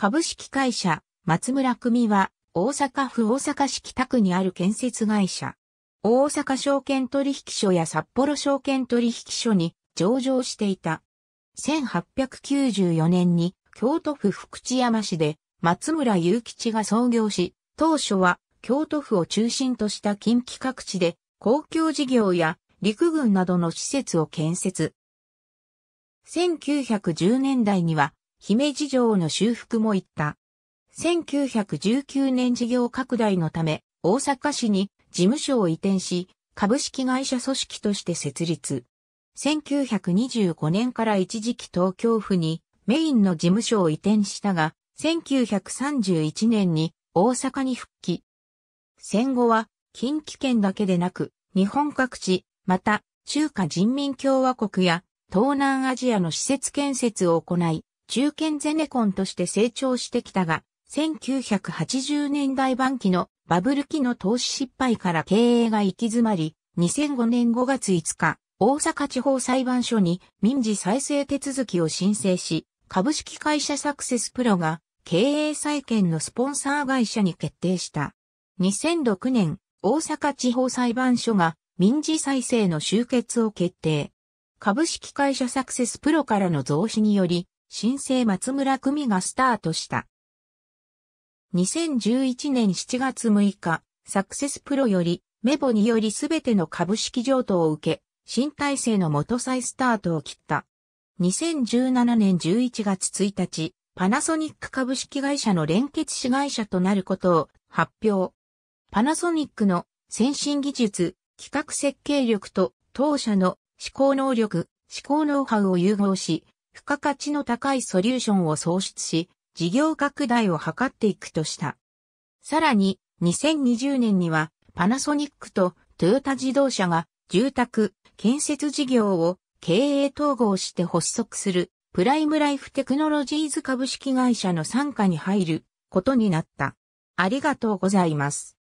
株式会社、松村組は、大阪府大阪市北区にある建設会社。大阪証券取引所や札幌証券取引所に上場していた。1894年に京都府福知山市で松村雄吉が創業し、当初は京都府を中心とした近畿各地で公共事業や陸軍などの施設を建設。1910年代には姫路城の修復も行った。1919年事業拡大のため、大阪市に事務所を移転し、株式会社組織として設立。1925年から一時期東京府にメインの事務所を移転したが、1931年に大阪に復帰。戦後は近畿圏だけでなく、日本各地、また中華人民共和国や東南アジアの施設建設を行い、中堅ゼネコンとして成長してきたが、1980年代晩期のバブル期の投資失敗から経営が行き詰まり、2005年5月5日、大阪地方裁判所に民事再生手続きを申請し、株式会社サクセスプロが経営再建のスポンサー会社に決定した。2006年、大阪地方裁判所が民事再生の終結を決定。株式会社サクセスプロからの増資により、新生松村組がスタートした。2011年7月6日、サクセスプロより、メボによりすべての株式譲渡を受け、新体制の元再スタートを切った。2017年11月1日、パナソニック株式会社の連結子会社となることを発表。パナソニックの先進技術、企画設計力と当社の思考能力、思考ノウハウを融合し、付加価値の高いソリューションを創出し、事業拡大を図っていくとした。さらに、2020年には、パナソニックとトヨタ自動車が住宅、建設事業を経営統合して発足するプライムライフテクノロジーズ株式会社の傘下に入ることになった。ありがとうございます。